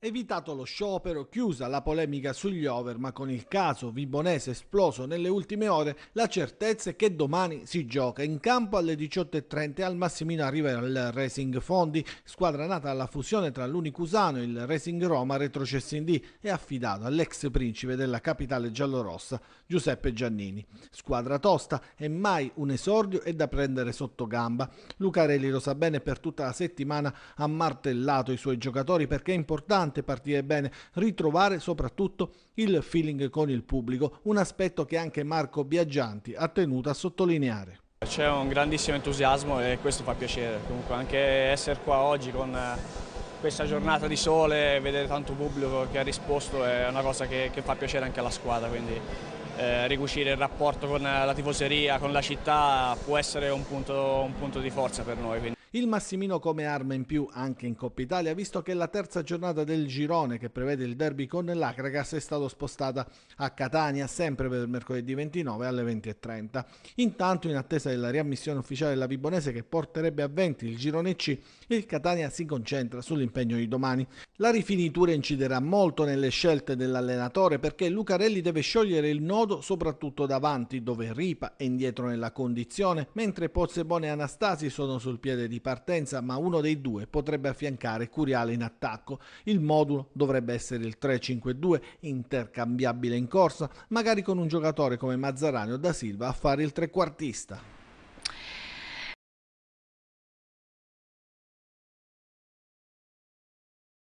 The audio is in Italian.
Evitato lo sciopero, chiusa la polemica sugli over, ma con il caso Vibonese esploso nelle ultime ore, la certezza è che domani si gioca in campo alle 18.30 al Massimino arriva il Racing Fondi, squadra nata alla fusione tra l'Unicusano e il Racing Roma retrocesso in D e affidato all'ex principe della capitale giallorossa Giuseppe Giannini. Squadra tosta e mai un esordio e da prendere sotto gamba. Lucarelli lo sa bene per tutta la settimana ha martellato i suoi giocatori perché è importante importante partire bene, ritrovare soprattutto il feeling con il pubblico, un aspetto che anche Marco Biaggianti ha tenuto a sottolineare. C'è un grandissimo entusiasmo e questo fa piacere, comunque anche essere qua oggi con eh, questa giornata di sole, vedere tanto pubblico che ha risposto è una cosa che, che fa piacere anche alla squadra, quindi eh, ricucire il rapporto con la tifoseria, con la città può essere un punto, un punto di forza per noi. Quindi. Il Massimino come arma in più anche in Coppa Italia, visto che la terza giornata del girone che prevede il derby con l'Acragas è stata spostata a Catania sempre per mercoledì 29 alle 20.30. Intanto in attesa della riammissione ufficiale della Vibonese che porterebbe a 20 il girone C, il Catania si concentra sull'impegno di domani. La rifinitura inciderà molto nelle scelte dell'allenatore perché Lucarelli deve sciogliere il nodo soprattutto davanti dove Ripa è indietro nella condizione, mentre Pozzebone e Anastasi sono sul piede di di partenza, ma uno dei due potrebbe affiancare Curiale in attacco. Il modulo dovrebbe essere il 3-5-2, intercambiabile in corsa, magari con un giocatore come Mazzarani o da Silva a fare il trequartista.